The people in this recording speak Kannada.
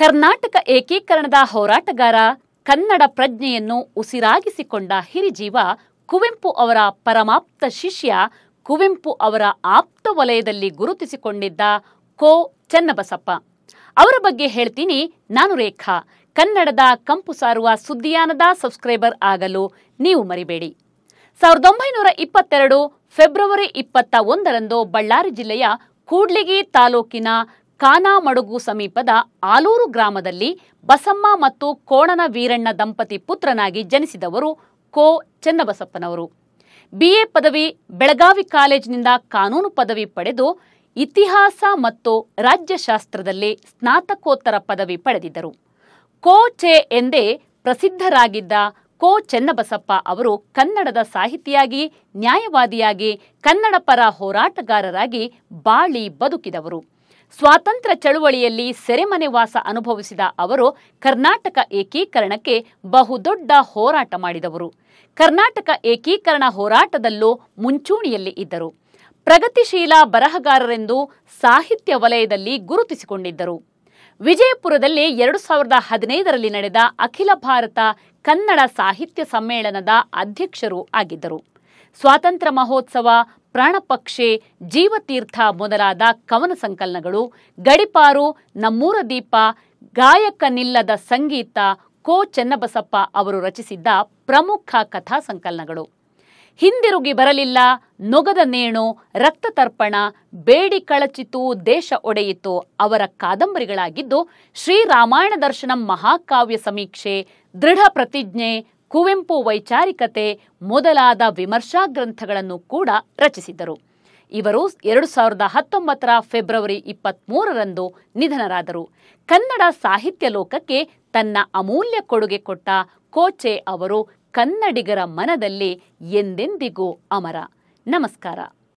ಕರ್ನಾಟಕ ಏಕೀಕರಣದ ಹೋರಾಟಗಾರ ಕನ್ನಡ ಪ್ರಜ್ಞೆಯನ್ನು ಉಸಿರಾಗಿಸಿಕೊಂಡ ಹಿರಿಜೀವ ಕುವೆಂಪು ಅವರ ಪರಮಾಪ್ತ ಶಿಷ್ಯ ಕುವೆಂಪು ಅವರ ಆಪ್ತ ವಲಯದಲ್ಲಿ ಗುರುತಿಸಿಕೊಂಡಿದ್ದ ಕೋ ಚನ್ನಬಸಪ್ಪ ಅವರ ಬಗ್ಗೆ ಹೇಳ್ತೀನಿ ನಾನು ರೇಖಾ ಕನ್ನಡದ ಕಂಪು ಸಾರುವ ಸುದ್ದಿಯಾನದ ಸಬ್ಸ್ಕ್ರೈಬರ್ ಆಗಲು ನೀವು ಮರಿಬೇಡಿ ಸಾವಿರದ ಒಂಬೈನೂರ ಇಪ್ಪತ್ತೆರಡು ಫೆಬ್ರವರಿ ಇಪ್ಪತ್ತ ಒಂದರಂದು ಬಳ್ಳಾರಿ ಜಿಲ್ಲೆಯ ಕೂಡ್ಲಿಗಿ ತಾಲೂಕಿನ ಕಾನಾಮಡುಗು ಸಮೀಪದ ಆಲೂರು ಗ್ರಾಮದಲ್ಲಿ ಬಸಮ್ಮ ಮತ್ತು ಕೋಣನ ವೀರಣ್ಣ ದಂಪತಿ ಪುತ್ರನಾಗಿ ಜನಿಸಿದವರು ಕೋ ಚನ್ನಬಸಪ್ಪನವರು ಬಿಎ ಪದವಿ ಬೆಳಗಾವಿ ಕಾಲೇಜಿನಿಂದ ಕಾನೂನು ಪದವಿ ಪಡೆದು ಇತಿಹಾಸ ಮತ್ತು ರಾಜ್ಯಶಾಸ್ತ್ರದಲ್ಲಿ ಸ್ನಾತಕೋತ್ತರ ಪದವಿ ಪಡೆದಿದ್ದರು ಕೋ ಚೆ ಎಂದೇ ಪ್ರಸಿದ್ಧರಾಗಿದ್ದ ಕೋ ಚೆನ್ನಬಸಪ್ಪ ಅವರು ಕನ್ನಡದ ಸಾಹಿತಿಯಾಗಿ ನ್ಯಾಯವಾದಿಯಾಗಿ ಕನ್ನಡ ಪರ ಹೋರಾಟಗಾರರಾಗಿ ಬಾಳಿ ಬದುಕಿದವರು ಸ್ವಾತಂತ್ರ್ಯ ಚಳುವಳಿಯಲ್ಲಿ ವಾಸ ಅನುಭವಿಸಿದ ಅವರು ಕರ್ನಾಟಕ ಏಕೀಕರಣಕ್ಕೆ ಬಹುದೊಡ್ಡ ಹೋರಾಟ ಮಾಡಿದವರು ಕರ್ನಾಟಕ ಏಕೀಕರಣ ಹೋರಾಟದಲ್ಲೂ ಮುಂಚೂಣಿಯಲ್ಲಿ ಇದ್ದರು ಪ್ರಗತಿಶೀಲ ಬರಹಗಾರರೆಂದು ಸಾಹಿತ್ಯ ವಲಯದಲ್ಲಿ ಗುರುತಿಸಿಕೊಂಡಿದ್ದರು ವಿಜಯಪುರದಲ್ಲಿ ಎರಡು ಸಾವಿರದ ಹದಿನೈದರಲ್ಲಿ ನಡೆದ ಅಖಿಲ ಭಾರತ ಕನ್ನಡ ಸಾಹಿತ್ಯ ಸಮ್ಮೇಳನದ ಅಧ್ಯಕ್ಷರು ಆಗಿದ್ದರು ಸ್ವಾತಂತ್ರ್ಯ ಮಹೋತ್ಸವ ಪ್ರಾಣಪಕ್ಷೆ ಜೀವತೀರ್ಥ ಮೊದಲಾದ ಕವನ ಸಂಕಲನಗಳು ಗಡಿಪಾರು ನಮ್ಮೂರ ದೀಪ ಗಾಯಕನಿಲ್ಲದ ಸಂಗೀತ ಕೋ ಚೆನ್ನಬಸಪ್ಪ ಅವರು ರಚಿಸಿದ್ದ ಪ್ರಮುಖ ಕಥಾ ಸಂಕಲನಗಳು ಹಿಂದಿರುಗಿ ಬರಲಿಲ್ಲ ನೊಗದ ನೇಣು ರಕ್ತ ತರ್ಪಣ ಬೇಡಿ ಕಳಚಿತು ದೇಶ ಒಡೆಯಿತು ಅವರ ಕಾದಂಬರಿಗಳಾಗಿದ್ದು ಶ್ರೀರಾಮಾಯಣ ದರ್ಶನಂ ಮಹಾಕಾವ್ಯ ಸಮೀಕ್ಷೆ ದೃಢ ಪ್ರತಿಜ್ಞೆ ಕುವೆಂಪು ವೈಚಾರಿಕತೆ ಮೊದಲಾದ ವಿಮರ್ಶಾ ಗ್ರಂಥಗಳನ್ನು ಕೂಡ ರಚಿಸಿದ್ದರು ಇವರು ಎರಡು ಸಾವಿರದ ಹತ್ತೊಂಬತ್ತರ ಫೆಬ್ರವರಿ ಇಪ್ಪತ್ತ್ಮೂರರಂದು ನಿಧನರಾದರು ಕನ್ನಡ ಸಾಹಿತ್ಯ ಲೋಕಕ್ಕೆ ತನ್ನ ಅಮೂಲ್ಯ ಕೊಡುಗೆ ಕೊಟ್ಟ ಕೋಚೆ ಅವರು ಕನ್ನಡಿಗರ ಮನದಲ್ಲಿ ಎಂದೆಂದಿಗೂ ಅಮರ ನಮಸ್ಕಾರ